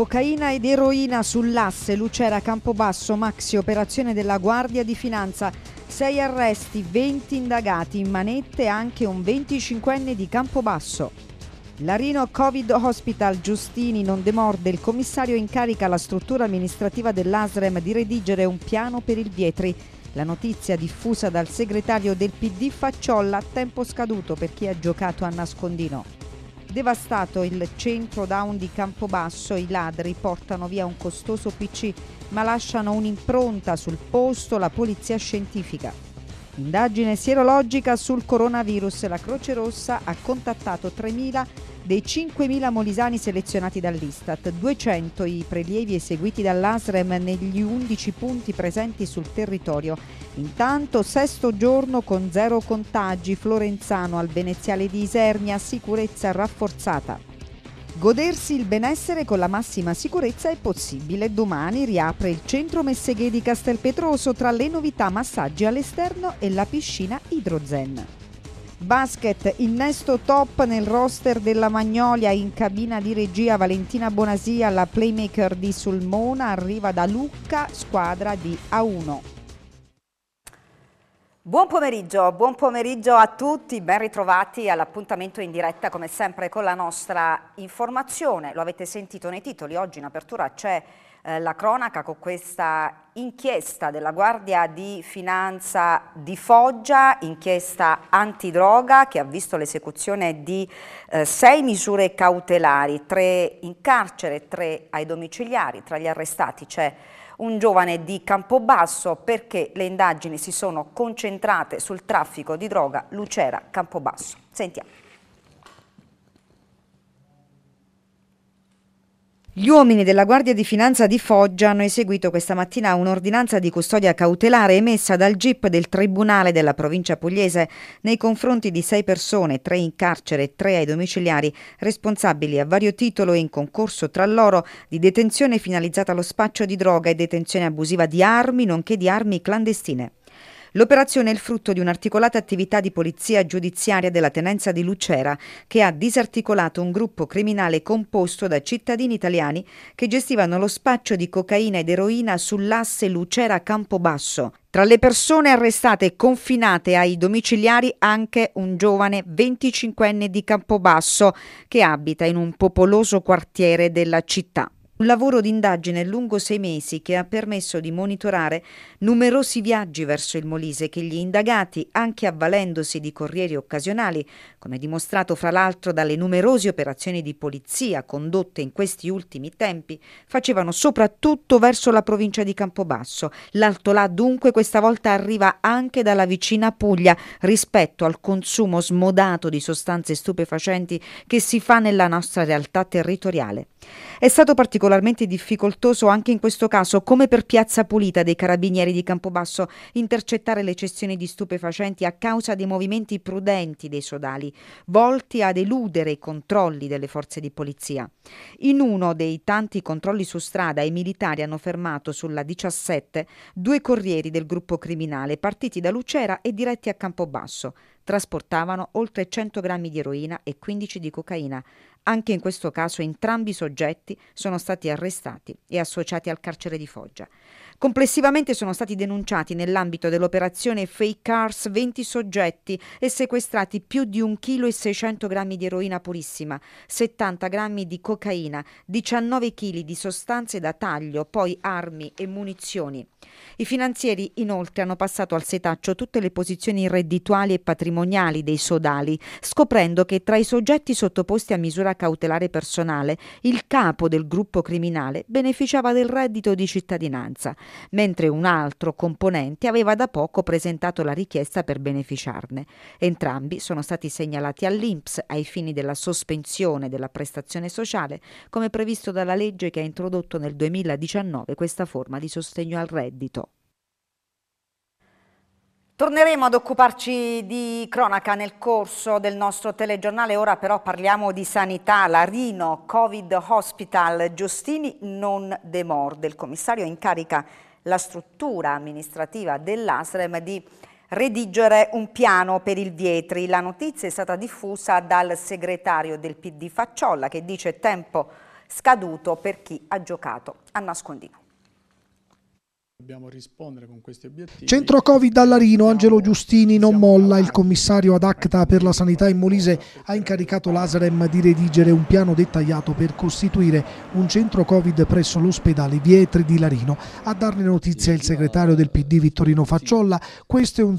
cocaina ed eroina sull'asse Lucera Campobasso Maxi operazione della Guardia di Finanza 6 arresti 20 indagati in manette anche un 25enne di Campobasso Larino Covid Hospital Giustini non demorde il commissario incarica la struttura amministrativa dell'ASREM di redigere un piano per il Vietri la notizia diffusa dal segretario del PD Facciolla a tempo scaduto per chi ha giocato a nascondino Devastato il centro down di Campobasso, i ladri portano via un costoso PC ma lasciano un'impronta sul posto la polizia scientifica. Indagine sierologica sul coronavirus. La Croce Rossa ha contattato 3.000 dei 5.000 molisani selezionati dall'Istat, 200 i prelievi eseguiti dall'ASREM negli 11 punti presenti sul territorio Intanto sesto giorno con zero contagi, Florenzano al Veneziale di Isernia, sicurezza rafforzata. Godersi il benessere con la massima sicurezza è possibile. Domani riapre il centro Messeghe di Castelpetroso tra le novità massaggi all'esterno e la piscina idrozen. Basket, innesto top nel roster della Magnolia in cabina di regia Valentina Bonasia, la playmaker di Sulmona, arriva da Lucca, squadra di A1. Buon pomeriggio, buon pomeriggio a tutti, ben ritrovati all'appuntamento in diretta come sempre con la nostra informazione. Lo avete sentito nei titoli, oggi in apertura c'è eh, la cronaca con questa inchiesta della Guardia di Finanza di Foggia, inchiesta antidroga che ha visto l'esecuzione di eh, sei misure cautelari, tre in carcere, tre ai domiciliari. Tra gli arrestati c'è un giovane di Campobasso perché le indagini si sono concentrate sul traffico di droga Lucera Campobasso. Sentiamo. Gli uomini della Guardia di Finanza di Foggia hanno eseguito questa mattina un'ordinanza di custodia cautelare emessa dal GIP del Tribunale della provincia pugliese nei confronti di sei persone, tre in carcere e tre ai domiciliari, responsabili a vario titolo e in concorso tra loro di detenzione finalizzata allo spaccio di droga e detenzione abusiva di armi, nonché di armi clandestine. L'operazione è il frutto di un'articolata attività di polizia giudiziaria della tenenza di Lucera che ha disarticolato un gruppo criminale composto da cittadini italiani che gestivano lo spaccio di cocaina ed eroina sull'asse Lucera-Campobasso. Tra le persone arrestate e confinate ai domiciliari anche un giovane 25enne di Campobasso che abita in un popoloso quartiere della città. Un lavoro d'indagine lungo sei mesi che ha permesso di monitorare numerosi viaggi verso il Molise che gli indagati, anche avvalendosi di corrieri occasionali, come dimostrato fra l'altro dalle numerose operazioni di polizia condotte in questi ultimi tempi, facevano soprattutto verso la provincia di Campobasso. L'altolà dunque questa volta arriva anche dalla vicina Puglia rispetto al consumo smodato di sostanze stupefacenti che si fa nella nostra realtà territoriale. È stato particolarmente particolarmente difficoltoso anche in questo caso, come per Piazza Pulita dei Carabinieri di Campobasso, intercettare le cessioni di stupefacenti a causa dei movimenti prudenti dei sodali, volti ad eludere i controlli delle forze di polizia. In uno dei tanti controlli su strada i militari hanno fermato sulla 17 due corrieri del gruppo criminale partiti da Lucera e diretti a Campobasso. Trasportavano oltre 100 grammi di eroina e 15 di cocaina. Anche in questo caso entrambi i soggetti sono stati arrestati e associati al carcere di Foggia. Complessivamente sono stati denunciati nell'ambito dell'operazione Fake Cars 20 soggetti e sequestrati più di 1,6 kg di eroina purissima, 70 grammi di cocaina, 19 kg di sostanze da taglio, poi armi e munizioni. I finanzieri inoltre hanno passato al setaccio tutte le posizioni reddituali e patrimoniali dei sodali, scoprendo che tra i soggetti sottoposti a misura cautelare personale il capo del gruppo criminale beneficiava del reddito di cittadinanza mentre un altro componente aveva da poco presentato la richiesta per beneficiarne. Entrambi sono stati segnalati all'INPS ai fini della sospensione della prestazione sociale, come previsto dalla legge che ha introdotto nel 2019 questa forma di sostegno al reddito. Torneremo ad occuparci di cronaca nel corso del nostro telegiornale, ora però parliamo di sanità. La Rino Covid Hospital Giustini non demorde. Il commissario incarica la struttura amministrativa dell'ASREM di redigere un piano per il Vietri. La notizia è stata diffusa dal segretario del PD Facciolla che dice tempo scaduto per chi ha giocato a nascondino. Dobbiamo rispondere con questi obiettivi. Centro Covid all'Arino, Angelo Giustini non molla. Il commissario ad ACTA per la sanità in Molise ha incaricato l'Asrem di redigere un piano dettagliato per costituire un centro Covid presso l'ospedale Vietri di Larino. A darne notizia il segretario del PD Vittorino Facciolla, questo è un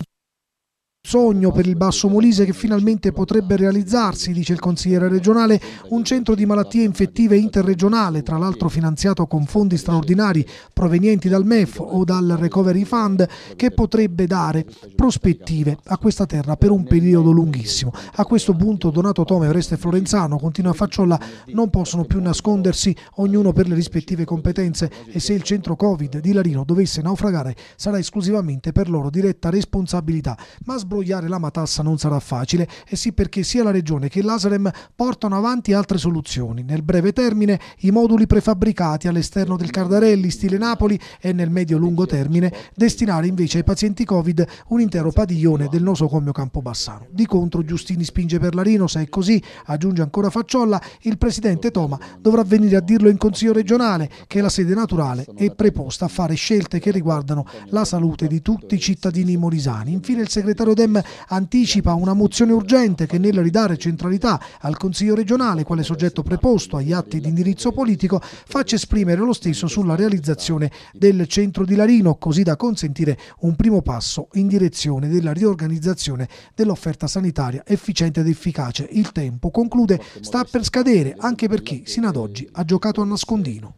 Sogno per il Basso Molise che finalmente potrebbe realizzarsi, dice il consigliere regionale, un centro di malattie infettive interregionale, tra l'altro finanziato con fondi straordinari provenienti dal MEF o dal Recovery Fund, che potrebbe dare prospettive a questa terra per un periodo lunghissimo. A questo punto Donato Tome, Oreste Florenzano, continua Facciolla, non possono più nascondersi, ognuno per le rispettive competenze e se il centro Covid di Larino dovesse naufragare sarà esclusivamente per loro diretta responsabilità. Ma sbrogliare la matassa non sarà facile e sì perché sia la Regione che l'Asrem portano avanti altre soluzioni. Nel breve termine i moduli prefabbricati all'esterno del Cardarelli, stile Napoli e nel medio-lungo termine destinare invece ai pazienti Covid un intero padiglione del nosocomio Campobassano. Di contro Giustini spinge per Larino, se è così, aggiunge ancora Facciolla, il presidente Toma dovrà venire a dirlo in Consiglio regionale che è la sede naturale e preposta a fare scelte che riguardano la salute di tutti i cittadini morisani. Infine il segretario del Adem anticipa una mozione urgente che nel ridare centralità al Consiglio regionale quale soggetto preposto agli atti di indirizzo politico faccia esprimere lo stesso sulla realizzazione del centro di Larino, così da consentire un primo passo in direzione della riorganizzazione dell'offerta sanitaria efficiente ed efficace. Il tempo, conclude, sta per scadere anche per chi sino ad oggi ha giocato a nascondino.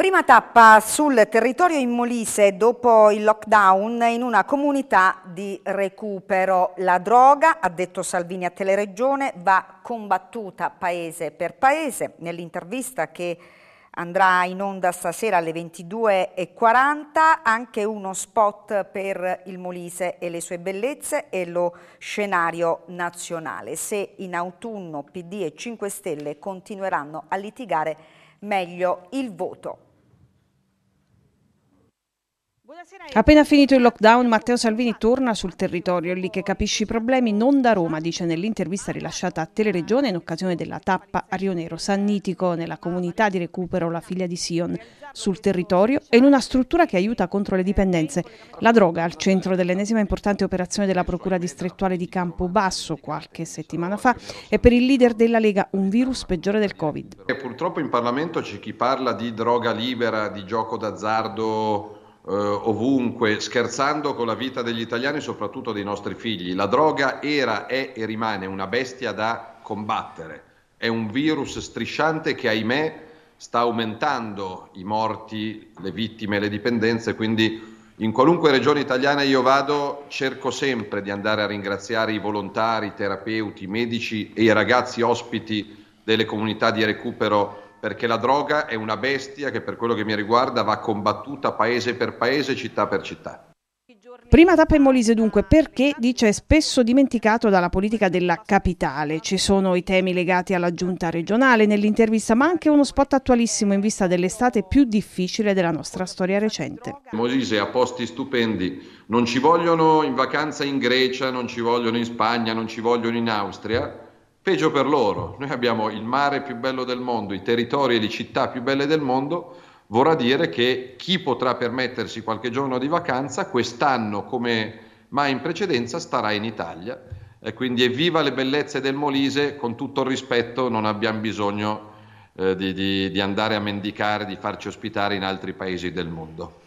Prima tappa sul territorio in Molise dopo il lockdown in una comunità di recupero. La droga, ha detto Salvini a Teleregione, va combattuta paese per paese. Nell'intervista che andrà in onda stasera alle 22.40 anche uno spot per il Molise e le sue bellezze e lo scenario nazionale. Se in autunno PD e 5 Stelle continueranno a litigare meglio il voto. Appena finito il lockdown, Matteo Salvini torna sul territorio, lì che capisce i problemi non da Roma, dice nell'intervista rilasciata a Teleregione in occasione della tappa a Rionero Sannitico, nella comunità di recupero La Figlia di Sion, sul territorio e in una struttura che aiuta contro le dipendenze. La droga al centro dell'ennesima importante operazione della Procura distrettuale di Campobasso qualche settimana fa è per il leader della Lega un virus peggiore del Covid. E purtroppo in Parlamento c'è chi parla di droga libera, di gioco d'azzardo eh, ovunque, scherzando con la vita degli italiani, soprattutto dei nostri figli. La droga era, è e rimane una bestia da combattere. È un virus strisciante che, ahimè, sta aumentando i morti, le vittime, le dipendenze, quindi in qualunque regione italiana io vado cerco sempre di andare a ringraziare i volontari, i terapeuti, i medici e i ragazzi ospiti delle comunità di recupero perché la droga è una bestia che per quello che mi riguarda va combattuta paese per paese, città per città. Prima tappa in Molise dunque perché, dice, è spesso dimenticato dalla politica della capitale. Ci sono i temi legati alla giunta regionale nell'intervista, ma anche uno spot attualissimo in vista dell'estate più difficile della nostra storia recente. Molise ha posti stupendi, non ci vogliono in vacanza in Grecia, non ci vogliono in Spagna, non ci vogliono in Austria, Peggio per loro, noi abbiamo il mare più bello del mondo, i territori e le città più belle del mondo, vorrà dire che chi potrà permettersi qualche giorno di vacanza, quest'anno come mai in precedenza, starà in Italia. E quindi evviva le bellezze del Molise, con tutto il rispetto non abbiamo bisogno eh, di, di, di andare a mendicare, di farci ospitare in altri paesi del mondo.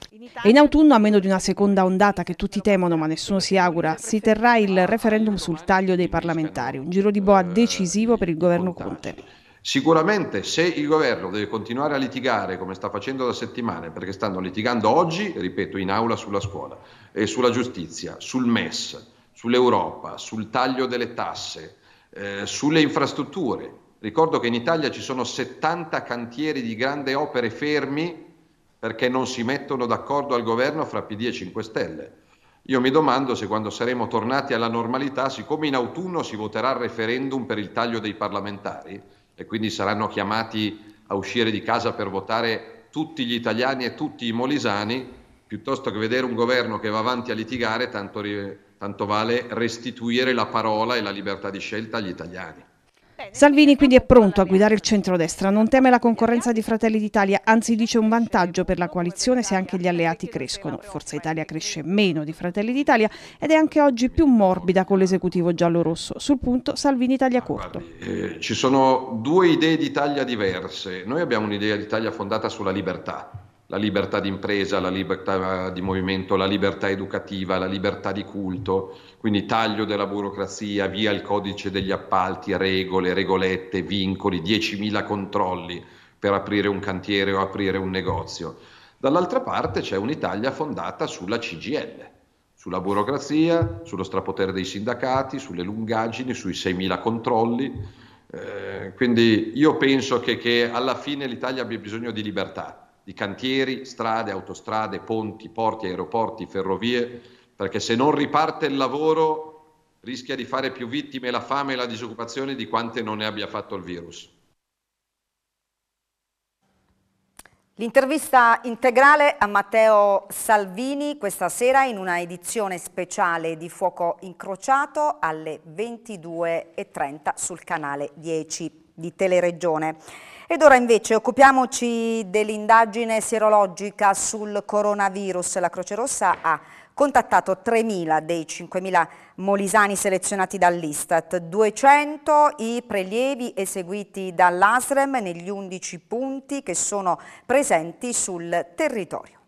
E in autunno, a meno di una seconda ondata che tutti temono ma nessuno si augura, si terrà il referendum sul taglio dei parlamentari, un giro di boa eh, decisivo per il governo Conte. Sicuramente se il governo deve continuare a litigare come sta facendo da settimane, perché stanno litigando oggi, ripeto, in aula sulla scuola, e sulla giustizia, sul MES, sull'Europa, sul taglio delle tasse, eh, sulle infrastrutture. Ricordo che in Italia ci sono 70 cantieri di grandi opere fermi perché non si mettono d'accordo al governo fra PD e 5 Stelle. Io mi domando se quando saremo tornati alla normalità, siccome in autunno si voterà il referendum per il taglio dei parlamentari e quindi saranno chiamati a uscire di casa per votare tutti gli italiani e tutti i molisani, piuttosto che vedere un governo che va avanti a litigare, tanto, tanto vale restituire la parola e la libertà di scelta agli italiani. Salvini quindi è pronto a guidare il centrodestra, non teme la concorrenza di Fratelli d'Italia, anzi dice un vantaggio per la coalizione se anche gli alleati crescono. Forza Italia cresce meno di Fratelli d'Italia ed è anche oggi più morbida con l'esecutivo giallo-rosso. Sul punto Salvini taglia corto. Eh, ci sono due idee d'Italia diverse. Noi abbiamo un'idea d'Italia fondata sulla libertà la libertà di impresa, la libertà di movimento, la libertà educativa, la libertà di culto, quindi taglio della burocrazia, via il codice degli appalti, regole, regolette, vincoli, 10.000 controlli per aprire un cantiere o aprire un negozio. Dall'altra parte c'è un'Italia fondata sulla CGL, sulla burocrazia, sullo strapotere dei sindacati, sulle lungaggini, sui 6.000 controlli. Eh, quindi io penso che, che alla fine l'Italia abbia bisogno di libertà di cantieri, strade, autostrade, ponti, porti, aeroporti, ferrovie, perché se non riparte il lavoro rischia di fare più vittime la fame e la disoccupazione di quante non ne abbia fatto il virus. L'intervista integrale a Matteo Salvini questa sera in una edizione speciale di Fuoco Incrociato alle 22.30 sul canale 10 di Teleregione. Ed ora invece occupiamoci dell'indagine sierologica sul coronavirus. La Croce Rossa ha contattato 3.000 dei 5.000 molisani selezionati dall'Istat, 200 i prelievi eseguiti dall'ASREM negli 11 punti che sono presenti sul territorio.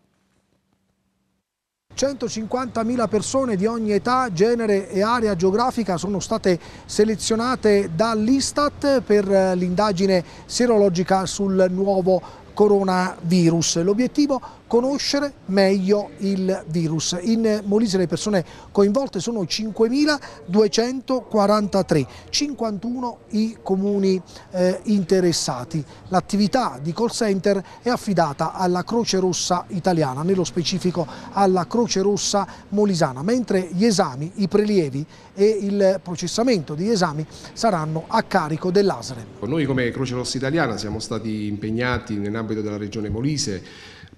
150.000 persone di ogni età, genere e area geografica sono state selezionate dall'Istat per eh, l'indagine serologica sul nuovo coronavirus. L'obiettivo conoscere meglio il virus. In Molise le persone coinvolte sono 5.243, 51 i comuni eh, interessati. L'attività di call center è affidata alla Croce Rossa italiana, nello specifico alla Croce Rossa molisana, mentre gli esami, i prelievi e il processamento degli esami saranno a carico dell'ASRE. Noi come Croce Rossa italiana siamo stati impegnati nell'ambito della regione Molise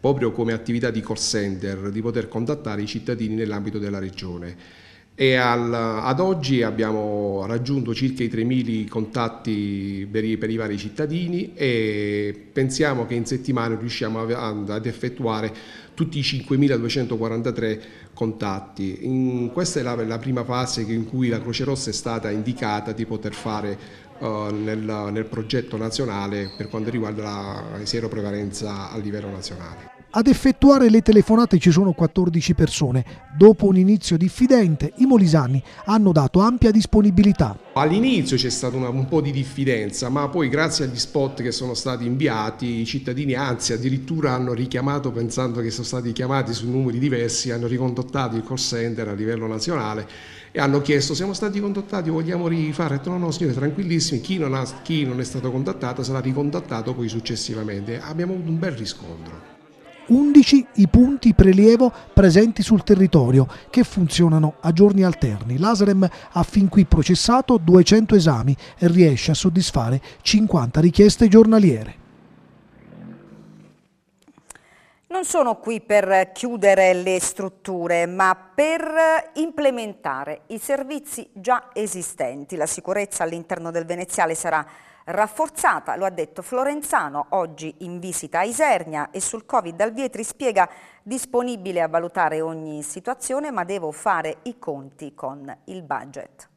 proprio come attività di call center, di poter contattare i cittadini nell'ambito della regione. E al, ad oggi abbiamo raggiunto circa i 3.000 contatti per i, per i, vari cittadini e pensiamo che in settimana riusciamo a, ad effettuare tutti i 5.243 contatti. In, questa è la, la prima fase in cui la Croce Rossa è stata indicata di poter fare eh, nel, nel, progetto nazionale per quanto riguarda la sieroprevalenza a livello nazionale. Ad effettuare le telefonate ci sono 14 persone. Dopo un inizio diffidente, i molisani hanno dato ampia disponibilità. All'inizio c'è stata una, un po' di diffidenza, ma poi grazie agli spot che sono stati inviati, i cittadini anzi addirittura hanno richiamato pensando che sono stati chiamati su numeri diversi, hanno ricondottato il call center a livello nazionale e hanno chiesto siamo stati contattati, vogliamo rifare? Ho detto no, no signore, tranquillissimi, chi non, ha, chi non è stato contattato sarà ricontattato poi successivamente. Abbiamo avuto un bel riscontro. 11 i punti prelievo presenti sul territorio che funzionano a giorni alterni. L'ASREM ha fin qui processato 200 esami e riesce a soddisfare 50 richieste giornaliere. Non sono qui per chiudere le strutture, ma per implementare i servizi già esistenti. La sicurezza all'interno del Veneziale sarà rafforzata, lo ha detto Florenzano oggi in visita a Isernia e sul Covid al Vietri spiega disponibile a valutare ogni situazione ma devo fare i conti con il budget.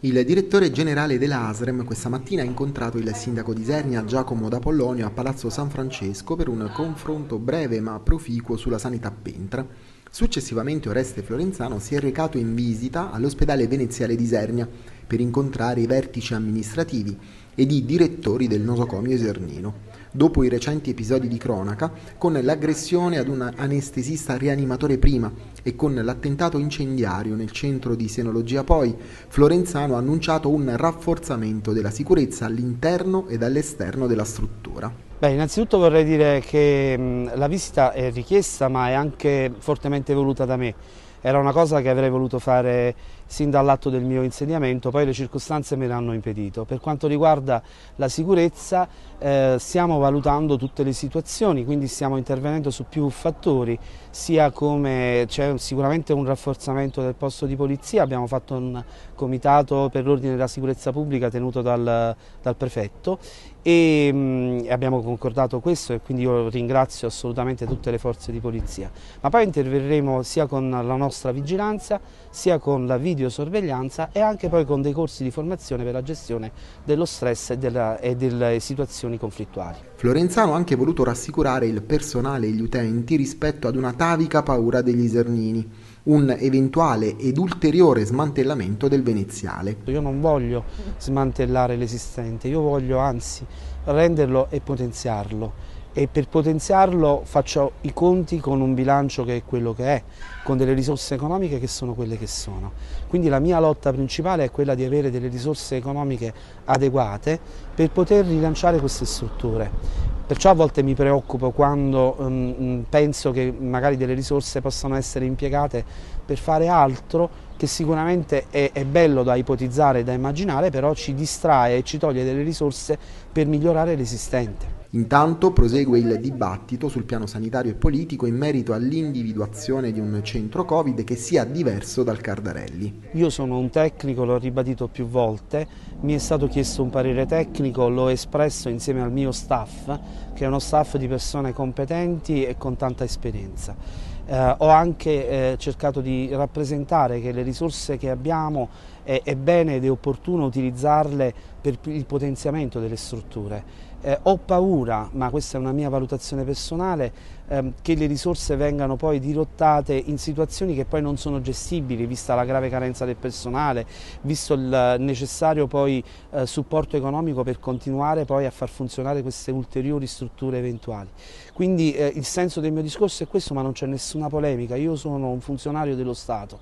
Il direttore generale della ASREM questa mattina ha incontrato il sindaco di Isernia Giacomo D'Apollonio a Palazzo San Francesco per un confronto breve ma proficuo sulla sanità pentra. Successivamente Oreste Florenzano si è recato in visita all'ospedale veneziale di Isernia per incontrare i vertici amministrativi ed i direttori del nosocomio isernino dopo i recenti episodi di cronaca, con l'aggressione ad un anestesista rianimatore prima e con l'attentato incendiario nel centro di senologia poi, Florenzano ha annunciato un rafforzamento della sicurezza all'interno e all'esterno della struttura. Beh, innanzitutto vorrei dire che la visita è richiesta ma è anche fortemente voluta da me. Era una cosa che avrei voluto fare sin dall'atto del mio insediamento, poi le circostanze me l'hanno impedito. Per quanto riguarda la sicurezza eh, stiamo valutando tutte le situazioni, quindi stiamo intervenendo su più fattori, sia come c'è sicuramente un rafforzamento del posto di polizia, abbiamo fatto un comitato per l'ordine della sicurezza pubblica tenuto dal, dal prefetto e mh, mm, abbiamo concordato questo e quindi io ringrazio assolutamente tutte le forze di polizia. Ma poi interverremo sia con la nostra vigilanza, sia con la vigilanza videosorveglianza e anche poi con dei corsi di formazione per la gestione dello stress e, della, e delle situazioni conflittuali. Florenzano ha anche voluto rassicurare il personale e gli utenti rispetto ad una tavica paura degli isernini un eventuale ed ulteriore smantellamento del veneziale. Io non voglio smantellare l'esistente, io voglio anzi renderlo e potenziarlo e per potenziarlo faccio i conti con un bilancio che è quello che è, con delle risorse economiche che sono quelle che sono. Quindi la mia lotta principale è quella di avere delle risorse economiche adeguate per poter rilanciare queste strutture. Perciò a volte mi preoccupo quando um, penso che magari delle risorse possano essere impiegate per fare altro che sicuramente è, è bello da ipotizzare e da immaginare, però ci distrae e ci toglie delle risorse per migliorare l'esistente. Intanto prosegue il dibattito sul piano sanitario e politico in merito all'individuazione di un centro Covid che sia diverso dal Cardarelli. Io sono un tecnico, l'ho ribadito più volte, mi è stato chiesto un parere tecnico, l'ho espresso insieme al mio staff, che è uno staff di persone competenti e con tanta esperienza. Eh, ho anche eh, cercato di rappresentare che le risorse che abbiamo è, è bene ed è opportuno utilizzarle per il potenziamento delle strutture eh, ho paura, ma questa è una mia valutazione personale, ehm, che le risorse vengano poi dirottate in situazioni che poi non sono gestibili, vista la grave carenza del personale, visto il necessario poi, eh, supporto economico per continuare poi a far funzionare queste ulteriori strutture eventuali. Quindi eh, il senso del mio discorso è questo, ma non c'è nessuna polemica. Io sono un funzionario dello Stato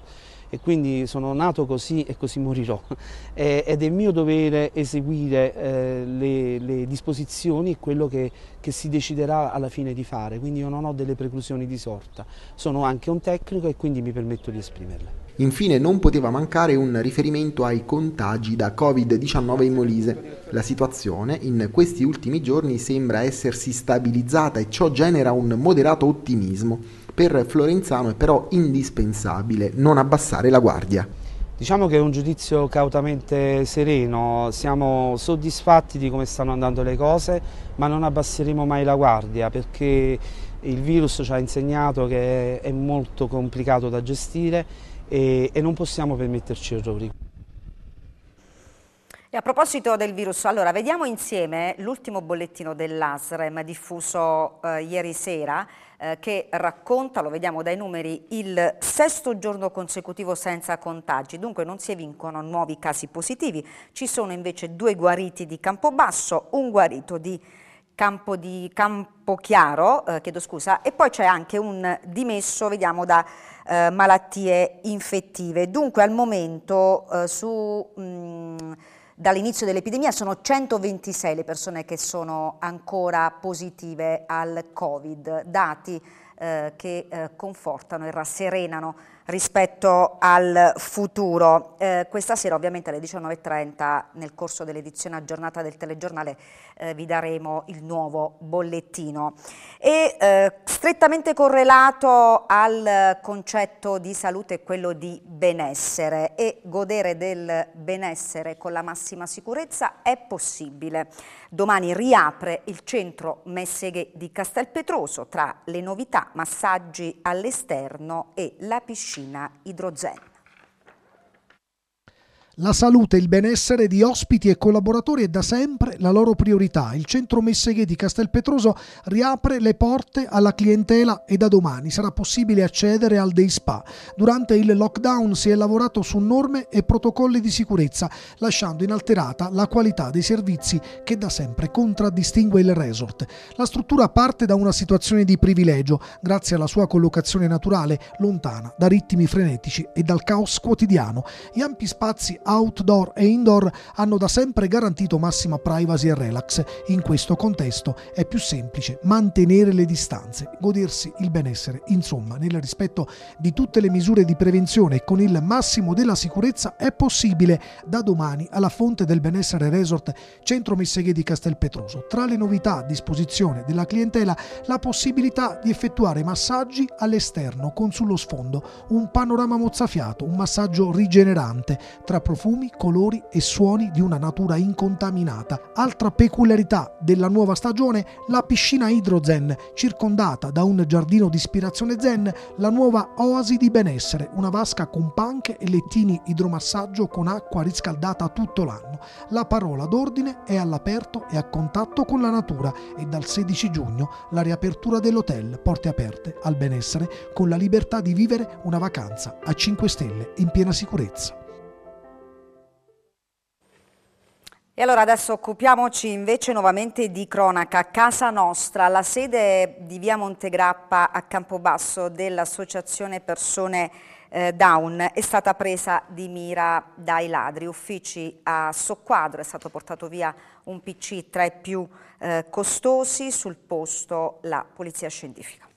e quindi sono nato così e così morirò. Eh, ed è mio dovere eseguire eh, le, le, disposizioni e quello che, che, si deciderà alla fine di fare, quindi io non ho delle preclusioni di sorta. Sono anche un tecnico e quindi mi permetto di esprimerle. Infine non poteva mancare un riferimento ai contagi da Covid-19 in Molise. La situazione in questi ultimi giorni sembra essersi stabilizzata e ciò genera un moderato ottimismo. Per Florenzano è però indispensabile non abbassare la guardia. Diciamo che è un giudizio cautamente sereno, siamo soddisfatti di come stanno andando le cose, ma non abbasseremo mai la guardia perché il virus ci ha insegnato che è molto complicato da gestire e, e non possiamo permetterci errori. E a proposito del virus, allora vediamo insieme l'ultimo bollettino dell'ASREM diffuso eh, ieri sera eh, che racconta, lo vediamo dai numeri, il sesto giorno consecutivo senza contagi, dunque non si evincono nuovi casi positivi, ci sono invece due guariti di Campobasso, un guarito di Campo di Campochiaro, eh, chiedo scusa, e poi c'è anche un dimesso, vediamo, da eh, malattie infettive. Dunque al momento eh, su, mh, mm, dall'inizio dell'epidemia sono 126 le persone che sono ancora positive al Covid, dati eh, che eh, confortano e rasserenano rispetto al futuro. Eh, questa sera ovviamente alle 19.30 nel corso dell'edizione aggiornata del telegiornale eh, vi daremo il nuovo bollettino. E eh, strettamente correlato al concetto di salute quello di benessere e godere del benessere con la massima sicurezza è possibile. Domani riapre il centro Messeghe di Castelpetroso tra le novità massaggi all'esterno e la piscina fucina idrogeno. La salute e il benessere di ospiti e collaboratori è da sempre la loro priorità. Il centro Messeghe di Castelpetroso riapre le porte alla clientela e da domani sarà possibile accedere al Day Spa. Durante il lockdown si è lavorato su norme e protocolli di sicurezza, lasciando inalterata la qualità dei servizi che da sempre contraddistingue il resort. La struttura parte da una situazione di privilegio, grazie alla sua collocazione naturale, lontana da ritmi frenetici e dal caos quotidiano. Gli ampi spazi outdoor e indoor hanno da sempre garantito massima privacy e relax. In questo contesto è più semplice mantenere le distanze, godersi il benessere, insomma, nel rispetto di tutte le misure di prevenzione e con il massimo della sicurezza è possibile da domani alla fonte del benessere resort Centro Messeghe di Castelpetroso. Tra le novità a disposizione della clientela la possibilità di effettuare massaggi all'esterno con sullo sfondo un panorama mozzafiato, un massaggio rigenerante tra professionisti profumi, colori e suoni di una natura incontaminata. Altra peculiarità della nuova stagione, la piscina idrozen, circondata da un giardino di ispirazione zen, la nuova oasi di benessere, una vasca con panche e lettini idromassaggio con acqua riscaldata tutto l'anno. La parola d'ordine è all'aperto e a contatto con la natura e dal 16 giugno la riapertura dell'hotel, porte aperte al benessere, con la libertà di vivere una vacanza a 5 stelle in piena sicurezza. E allora adesso occupiamoci invece nuovamente di cronaca. Casa Nostra, la sede di via Montegrappa a Campobasso dell'Associazione Persone eh, Down è stata presa di mira dai ladri. Uffici a soquadro, è stato portato via un PC tra i più eh, costosi, sul posto la polizia scientifica.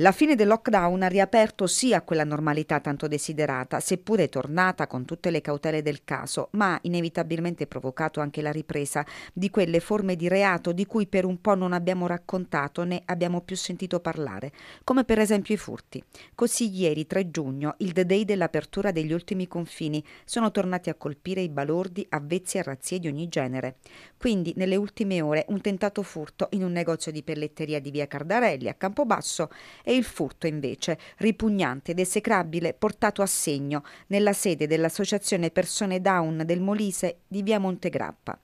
La fine del lockdown ha riaperto sì a quella normalità tanto desiderata, seppure tornata con tutte le cautele del caso, ma ha inevitabilmente provocato anche la ripresa di quelle forme di reato di cui per un po' non abbiamo raccontato né abbiamo più sentito parlare, come per esempio i furti. Così ieri 3 giugno, il day dell'apertura degli ultimi confini, sono tornati a colpire i balordi, avvezzi e razzie di ogni genere. Quindi nelle ultime ore un tentato furto in un negozio di pelletteria di via Cardarelli a Campobasso e il furto invece, ripugnante ed esecrabile, portato a segno nella sede dell'Associazione Persone Down del Molise di via Montegrappa.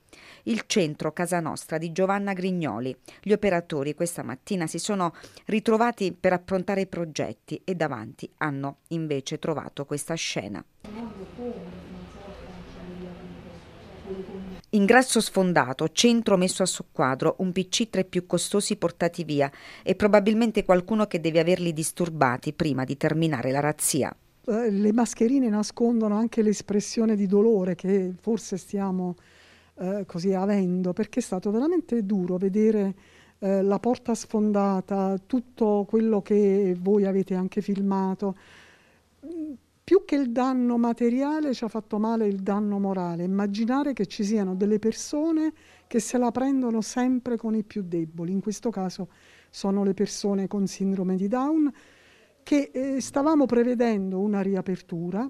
Il centro Casa Nostra di Giovanna Grignoli. Gli operatori questa mattina si sono ritrovati per approntare i progetti e davanti hanno invece trovato questa scena. Ingresso sfondato, centro messo a soqquadro, un PC tra i più costosi portati via e probabilmente qualcuno che deve averli disturbati prima di terminare la razzia. Eh, le mascherine nascondono anche l'espressione di dolore che forse stiamo eh, così avendo, perché è stato veramente duro vedere eh, la porta sfondata, tutto quello che voi avete anche filmato più che il danno materiale ci ha fatto male il danno morale, immaginare che ci siano delle persone che se la prendono sempre con i più deboli, in questo caso sono le persone con sindrome di Down, che eh, stavamo prevedendo una riapertura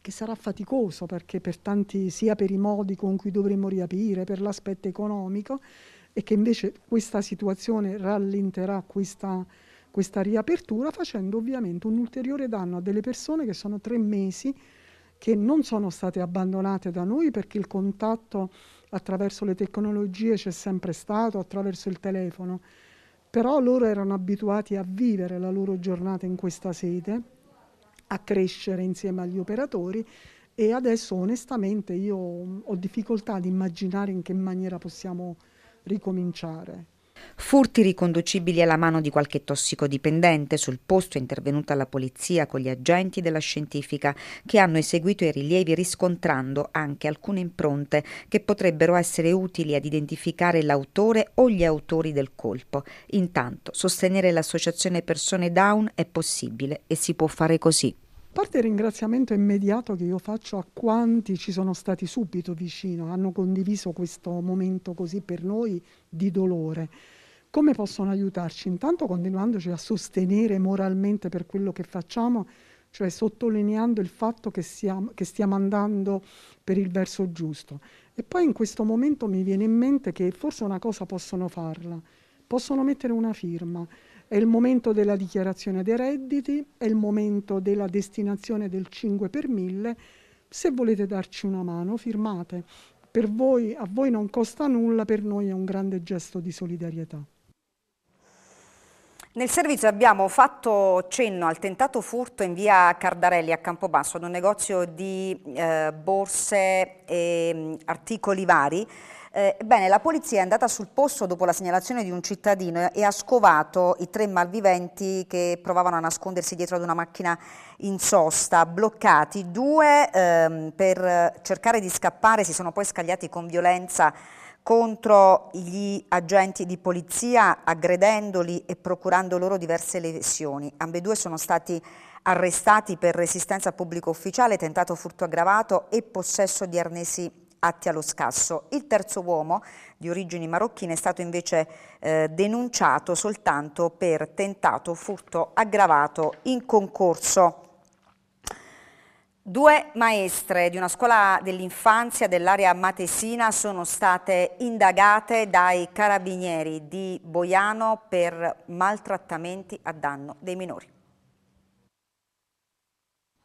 che sarà faticoso perché per tanti, sia per i modi con cui dovremmo riaprire, per l'aspetto economico e che invece questa situazione rallenterà questa questa riapertura facendo ovviamente un ulteriore danno a delle persone che sono tre mesi che non sono state abbandonate da noi perché il contatto attraverso le tecnologie c'è sempre stato, attraverso il telefono, però loro erano abituati a vivere la loro giornata in questa sede, a crescere insieme agli operatori e adesso onestamente io ho difficoltà ad immaginare in che maniera possiamo ricominciare. Furti riconducibili alla mano di qualche tossicodipendente. Sul posto è intervenuta la polizia con gli agenti della scientifica che hanno eseguito i rilievi riscontrando anche alcune impronte che potrebbero essere utili ad identificare l'autore o gli autori del colpo. Intanto sostenere l'associazione persone down è possibile e si può fare così parte il ringraziamento immediato che io faccio a quanti ci sono stati subito vicino, hanno condiviso questo momento così per noi di dolore. Come possono aiutarci? Intanto continuandoci a sostenere moralmente per quello che facciamo, cioè sottolineando il fatto che, siamo, che stiamo andando per il verso giusto. E poi in questo momento mi viene in mente che forse una cosa possono farla, possono mettere una firma, è il momento della dichiarazione dei redditi, è il momento della destinazione del 5 per 1000. Se volete darci una mano, firmate. Per voi, a voi non costa nulla, per noi è un grande gesto di solidarietà. Nel servizio abbiamo fatto cenno al tentato furto in via Cardarelli a Campobasso, ad un negozio di eh, borse e mm, articoli vari. Eh, la polizia è andata sul posto dopo la segnalazione di un cittadino e ha scovato i tre malviventi che provavano a nascondersi dietro ad una macchina in sosta, bloccati. Due ehm, per cercare di scappare si sono poi scagliati con violenza contro gli agenti di polizia aggredendoli e procurando loro diverse lesioni. Ambedue sono stati arrestati per resistenza a pubblico ufficiale, tentato furto aggravato e possesso di arnesi atti allo scasso. Il terzo uomo, di origini marocchine, è stato invece eh, denunciato soltanto per tentato furto aggravato in concorso. Due maestre di una scuola dell'infanzia dell'area matesina sono state indagate dai carabinieri di Boiano per maltrattamenti a danno dei minori.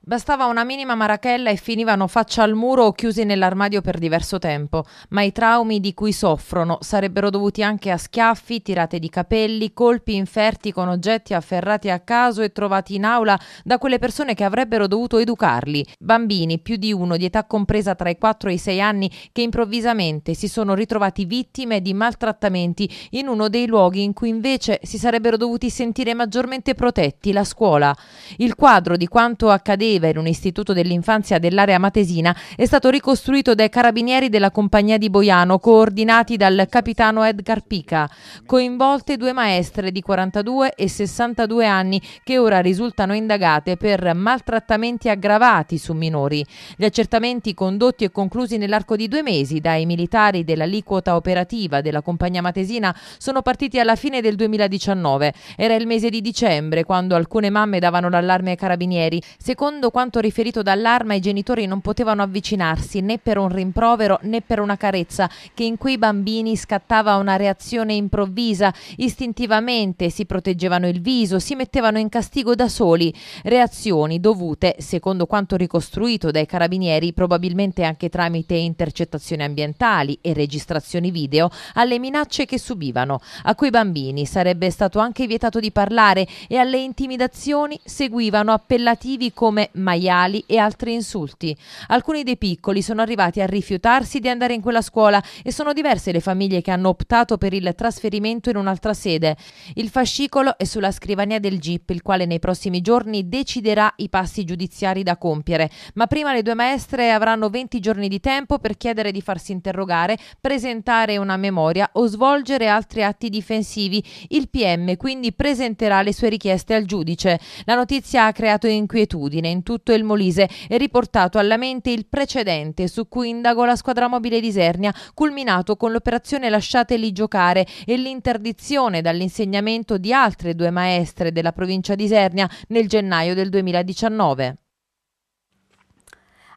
Bastava una minima marachella e finivano faccia al muro o chiusi nell'armadio per diverso tempo, ma i traumi di cui soffrono sarebbero dovuti anche a schiaffi, tirate di capelli, colpi inferti con oggetti afferrati a caso e trovati in aula da quelle persone che avrebbero dovuto educarli, bambini, più di uno di età compresa tra i 4 e i 6 anni, che improvvisamente si sono ritrovati vittime di maltrattamenti in uno dei luoghi in cui invece si sarebbero dovuti sentire maggiormente protetti, la scuola. Il quadro di quanto accadeva Breve, in un istituto dell'infanzia dell'area matesina, è stato ricostruito dai carabinieri della compagnia di Boiano, coordinati dal capitano Edgar Pica. Coinvolte due maestre di 42 e 62 anni che ora risultano indagate per maltrattamenti aggravati su minori. Gli accertamenti condotti e conclusi nell'arco di due mesi dai militari dell'aliquota operativa della compagnia matesina sono partiti alla fine del 2019. Era il mese di dicembre quando alcune mamme davano l'allarme ai carabinieri. Secondo secondo quanto riferito dall'arma i genitori non potevano avvicinarsi né per un rimprovero né per una carezza, che in quei bambini scattava una reazione improvvisa, istintivamente si proteggevano il viso, si mettevano in castigo da soli, reazioni dovute, secondo quanto ricostruito dai carabinieri, probabilmente anche tramite intercettazioni ambientali e registrazioni video, alle minacce che subivano. A quei bambini sarebbe stato anche vietato di parlare e alle intimidazioni seguivano appellativi come maiali e altri insulti. Alcuni dei piccoli sono arrivati a rifiutarsi di andare in quella scuola e sono diverse le famiglie che hanno optato per il trasferimento in un'altra sede. Il fascicolo è sulla scrivania del GIP, il quale nei prossimi giorni deciderà i passi giudiziari da compiere, ma prima le due maestre avranno 20 giorni di tempo per chiedere di farsi interrogare, presentare una memoria o svolgere altri atti difensivi. Il PM quindi presenterà le sue richieste al giudice. La notizia ha creato inquietudine in tutto il Molise e riportato alla mente il precedente su cui indagò la squadra mobile di Sernia, culminato con l'operazione Lasciateli giocare e l'interdizione dall'insegnamento di altre due maestre della provincia di Sernia nel gennaio del 2019.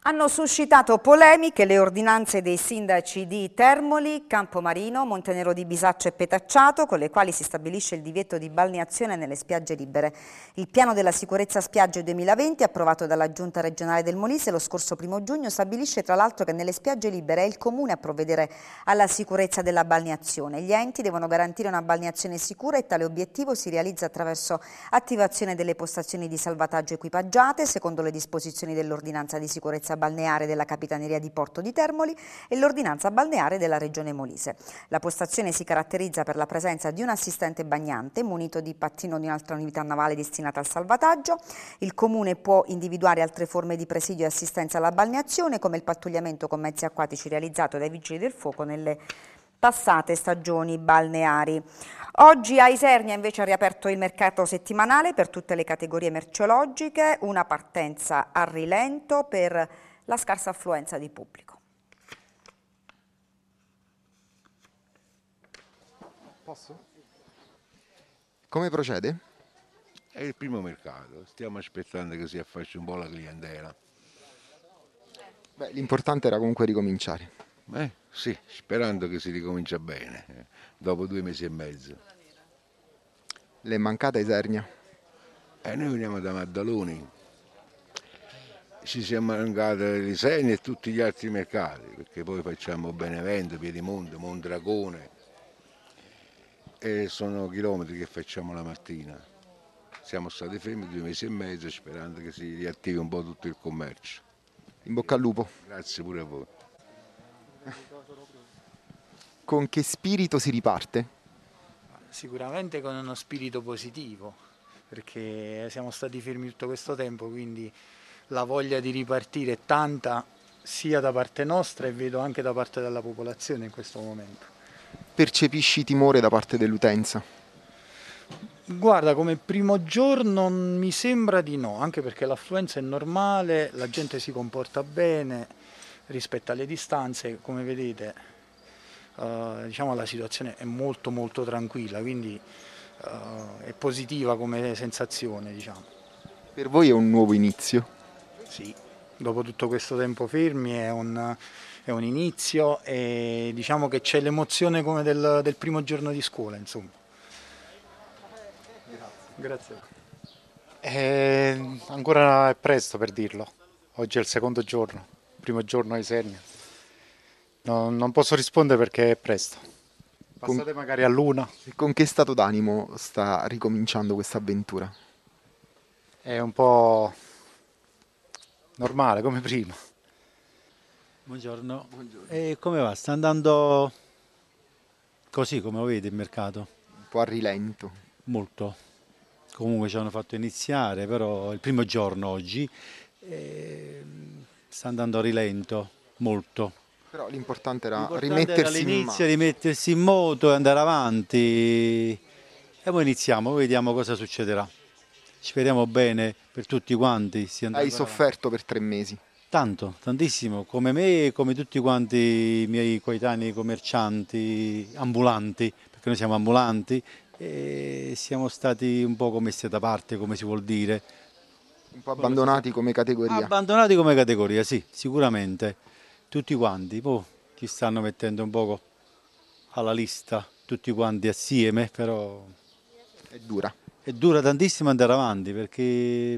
Hanno suscitato polemiche le ordinanze dei sindaci di Termoli, Campomarino, Montenero di Bisaccio e Petacciato, con le quali si stabilisce il divieto di balneazione nelle spiagge libere. Il piano della sicurezza spiagge 2020, approvato dalla Giunta regionale del Molise lo scorso 1 giugno, stabilisce tra l'altro che nelle spiagge libere è il comune a provvedere alla sicurezza della balneazione. Gli enti devono garantire una balneazione sicura e tale obiettivo si realizza attraverso attivazione delle postazioni di salvataggio equipaggiate, secondo le disposizioni dell'ordinanza di sicurezza l'ordinanza balneare della Capitaneria di Porto di Termoli e l'ordinanza balneare della Regione Molise. La postazione si caratterizza per la presenza di un assistente bagnante munito di pattino di un'altra unità navale destinata al salvataggio. Il Comune può individuare altre forme di presidio e assistenza alla balneazione come il pattugliamento con mezzi acquatici realizzato dai Vigili del Fuoco nelle passate stagioni balneari. Oggi a Isernia invece ha riaperto il mercato settimanale per tutte le categorie merceologiche, una partenza a rilento per la scarsa affluenza di pubblico. Posso? Come procede? È il primo mercato, stiamo aspettando che si affacci un po' la clientela. L'importante era comunque ricominciare. Beh, sì, sperando che si ricomincia bene, eh, dopo due mesi e mezzo. Le è mancata Isernia? Eh, noi veniamo da Maddaloni, ci siamo mancati Isernia e tutti gli altri mercati, perché poi facciamo Benevento, Piedimonte, Mondragone, e sono chilometri che facciamo la mattina. Siamo stati fermi due mesi e mezzo sperando che si riattivi un po' tutto il commercio. In bocca al lupo. Grazie pure a voi. Con che spirito si riparte? Sicuramente con uno spirito positivo, perché siamo stati fermi tutto questo tempo, quindi la voglia di ripartire è tanta sia da parte nostra e vedo anche da parte della popolazione in questo momento. Percepisci timore da parte dell'utenza? Guarda, come primo giorno mi sembra di no, anche perché l'affluenza è normale, la gente si comporta bene, rispetto alle distanze, come vedete eh, diciamo la situazione è molto molto tranquilla, quindi eh, è positiva come sensazione. Diciamo. Per voi è un nuovo inizio? Sì, dopo tutto questo tempo fermi è un, è un inizio e diciamo che c'è l'emozione come del, del, primo giorno di scuola. Insomma. Grazie. Grazie. Eh, ancora è presto per dirlo, oggi è il secondo giorno primo giorno ai Sernia. No, non posso rispondere perché è presto. Passate con... magari a luna. E Con che stato d'animo sta ricominciando questa avventura? È un po' normale, come prima. Buongiorno. Buongiorno. E come va? Sta andando così come lo vede il mercato? Un po' a rilento. Molto. Comunque ci hanno fatto iniziare, però il primo giorno oggi eh, sta andando a rilento, molto. Però l'importante era rimettersi era in moto. rimettersi in moto e andare avanti. E poi iniziamo, vediamo cosa succederà. Ci Speriamo bene per tutti quanti. Hai sofferto per tre mesi. Tanto, tantissimo, come me e come tutti quanti i miei coetanei commercianti, ambulanti, perché noi siamo ambulanti e siamo stati un po' messi da parte, come si vuol dire. Un po' abbandonati come categoria. Abbandonati come categoria, sì, sicuramente. Tutti quanti, poi boh, ci stanno mettendo un poco alla lista, tutti quanti assieme, però... È dura. È dura tantissimo andare avanti perché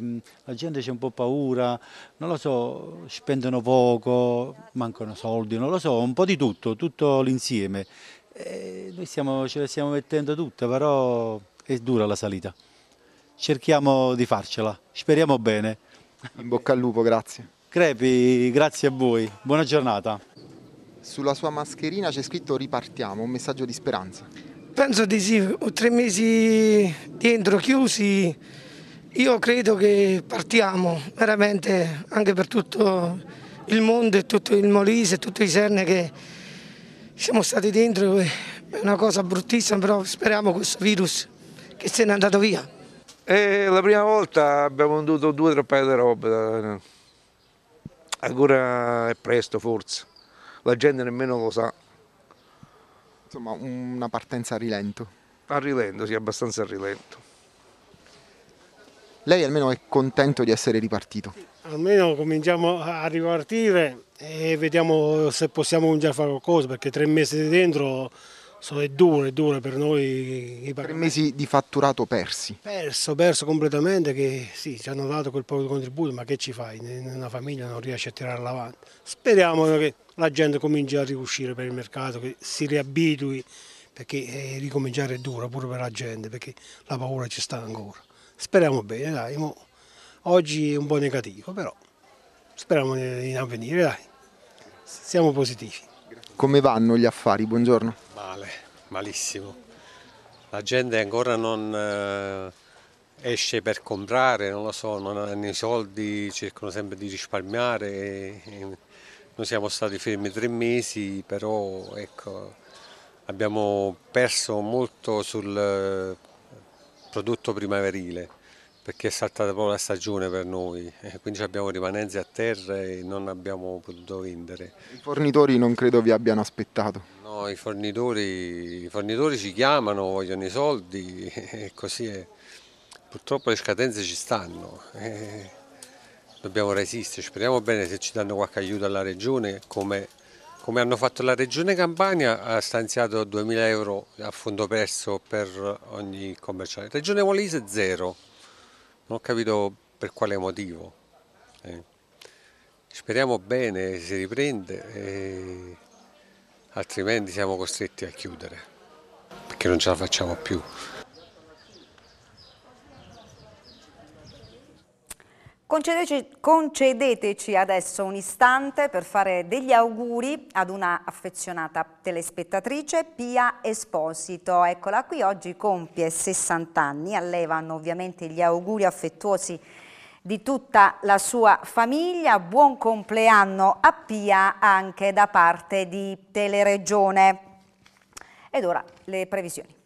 mm, la gente c'è un po' paura, non lo so, spendono poco, mancano soldi, non lo so, un po' di tutto, tutto l'insieme. E eh, noi stiamo, ce la stiamo mettendo tutta, però è dura la salita cerchiamo di farcela, speriamo bene. In bocca al lupo, grazie. Crepi, grazie a voi, buona giornata. Sulla sua mascherina c'è scritto ripartiamo, un messaggio di speranza. Penso di sì, tre mesi dentro chiusi, io credo che partiamo veramente anche per tutto il mondo e tutto il Molise e tutti i Serne che siamo stati dentro, è una cosa bruttissima, però speriamo questo virus che se n'è andato via. E eh, la prima volta abbiamo venduto due o tre paio di robe, eh, ancora è presto forse, la gente nemmeno lo sa. Insomma una partenza a rilento. A rilento, sì, abbastanza a rilento. Lei almeno è contento di essere ripartito? Almeno cominciamo a ripartire e vediamo se possiamo cominciare a fare qualcosa perché tre mesi di dentro So, è dura, è dura per noi. Tre mesi di fatturato persi. Perso, perso completamente, che sì, ci hanno dato quel poco di contributo, ma che ci fai? Una famiglia non riesce a tirarla avanti. Speriamo che la gente cominci a riuscire per il mercato, che si riabitui, perché eh, ricominciare è duro pure per la gente, perché la paura ci sta ancora. Speriamo bene, dai, mo. oggi è un po' negativo, però speriamo in avvenire, dai. Siamo positivi. Come vanno gli affari? Buongiorno. Male, malissimo. La gente ancora non eh, esce per comprare, non lo so, non hanno i soldi, cercano sempre di risparmiare. noi siamo stati fermi tre mesi, però ecco, abbiamo perso molto sul eh, prodotto primaverile perché è saltata proprio la stagione per noi, eh, quindi abbiamo rimanenze a terra e non abbiamo potuto vendere. I fornitori non credo vi abbiano aspettato? No, i fornitori, i fornitori ci chiamano, vogliono i soldi e così è. Purtroppo le scadenze ci stanno, eh, dobbiamo resistere, speriamo bene se ci danno qualche aiuto alla regione come, come hanno fatto la regione Campania ha stanziato 2.000 euro a fondo perso per ogni commerciale, regione Molise zero non ho capito per quale motivo. Eh. Speriamo bene si riprende, e... altrimenti siamo costretti a chiudere perché non ce la facciamo più. Concedeci, concedeteci adesso un istante per fare degli auguri ad una affezionata telespettatrice, Pia Esposito. Eccola qui, oggi compie 60 anni, a lei vanno ovviamente gli auguri affettuosi di tutta la sua famiglia. Buon compleanno a Pia anche da parte di Teleregione. Ed ora le previsioni.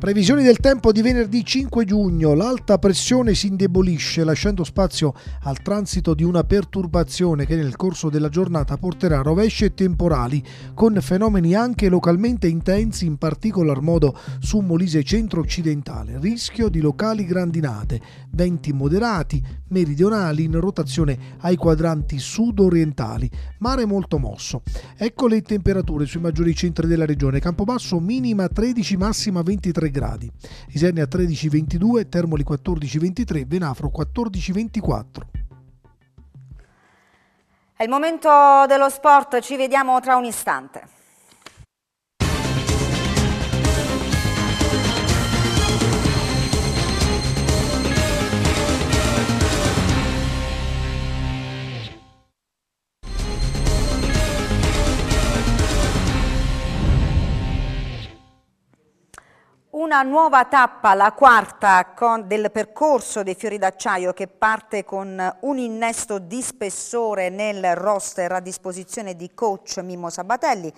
Previsioni del tempo di venerdì 5 giugno. L'alta pressione si indebolisce lasciando spazio al transito di una perturbazione che nel corso della giornata porterà rovesci e temporali con fenomeni anche localmente intensi in particolar modo su Molise centro-occidentale. Rischio di locali grandinate, venti moderati, meridionali in rotazione ai quadranti sud-orientali. Mare molto mosso. Ecco le temperature sui maggiori centri della regione. Campobasso minima 13, massima 23 gradi, Isernia 13,22, Termoli 14,23, Venafro 14,24. È il momento dello sport, ci vediamo tra un istante. Una nuova tappa, la quarta con, del percorso dei fiori d'acciaio che parte con un innesto di spessore nel roster a disposizione di coach Mimmo Sabatelli,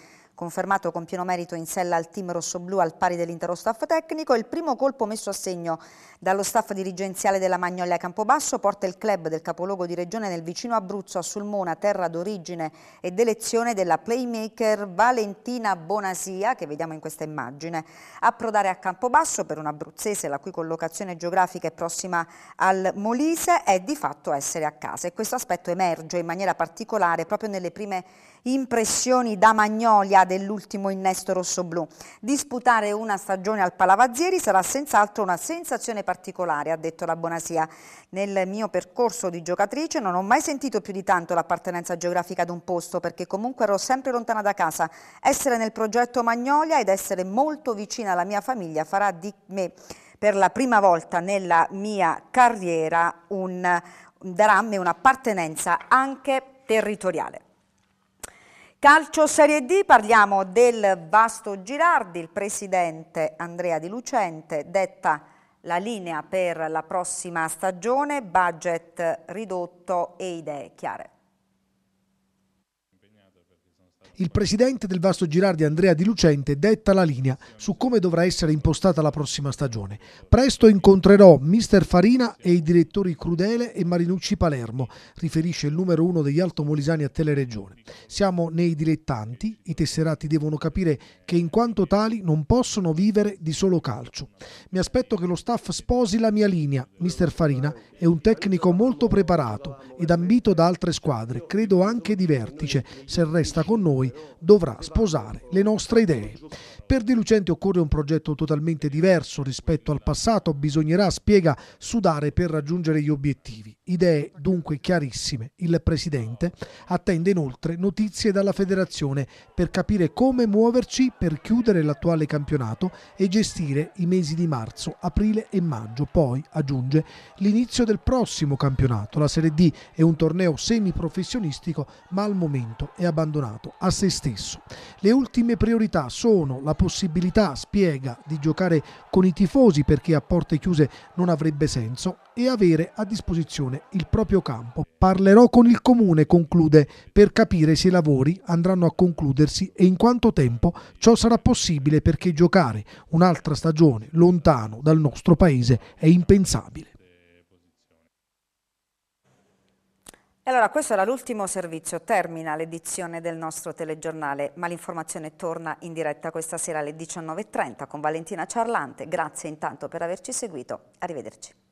confermato con pieno merito in sella al team rossoblù al pari dell'intero staff tecnico, il primo colpo messo a segno dallo staff dirigenziale della Magnolia Campobasso porta il club del capoluogo di regione nel vicino Abruzzo a Sulmona, terra d'origine e d'elezione della playmaker Valentina Bonasia, che vediamo in questa immagine. Approdare a Campobasso per un abruzzese la cui collocazione geografica è prossima al Molise è di fatto essere a casa e questo aspetto emerge in maniera particolare proprio nelle prime impressioni da Magnolia dell'ultimo innesto rossoblù. Disputare una stagione al Palavazzieri sarà senz'altro una sensazione particolare, ha detto la Bonasia. Nel mio percorso di giocatrice non ho mai sentito più di tanto l'appartenenza geografica ad un posto perché comunque ero sempre lontana da casa. Essere nel progetto Magnolia ed essere molto vicina alla mia famiglia farà di me per la prima volta nella mia carriera un, darà a me un'appartenenza anche territoriale. Calcio Serie D, parliamo del Vasto Girardi, il presidente Andrea Di Lucente detta la linea per la prossima stagione, budget ridotto e idee chiare. il presidente del Vasto Girardi Andrea Di Lucente detta la linea su come dovrà essere impostata la prossima stagione. Presto incontrerò mister Farina e i direttori Crudele e Marinucci Palermo, riferisce il numero uno degli altomolisani a Teleregione. Siamo nei dilettanti, i tesserati devono capire che in quanto tali non possono vivere di solo calcio. Mi aspetto che lo staff sposi la mia linea. Mister Farina è un tecnico molto preparato ed ambito da altre squadre, credo anche di vertice, se resta con noi dovrà sposare le nostre idee. Per Dilucente occorre un progetto totalmente diverso rispetto al passato, bisognerà, spiega, sudare per raggiungere gli obiettivi. Idee dunque chiarissime. Il Presidente attende inoltre notizie dalla Federazione per capire come muoverci per chiudere l'attuale campionato e gestire i mesi di marzo, aprile e maggio. Poi, aggiunge, l'inizio del prossimo campionato. La Serie D è un torneo semiprofessionistico ma al momento è abbandonato a se stesso. Le ultime priorità sono la possibilità, spiega, di giocare con i tifosi perché a porte chiuse non avrebbe senso e avere a disposizione il proprio campo. Parlerò con il comune, conclude, per capire se i lavori andranno a concludersi e in quanto tempo ciò sarà possibile perché giocare un'altra stagione lontano dal nostro paese è impensabile. E allora questo era l'ultimo servizio, termina l'edizione del nostro telegiornale, ma l'informazione torna in diretta questa sera alle 19.30 con Valentina Ciarlante. Grazie intanto per averci seguito, arrivederci.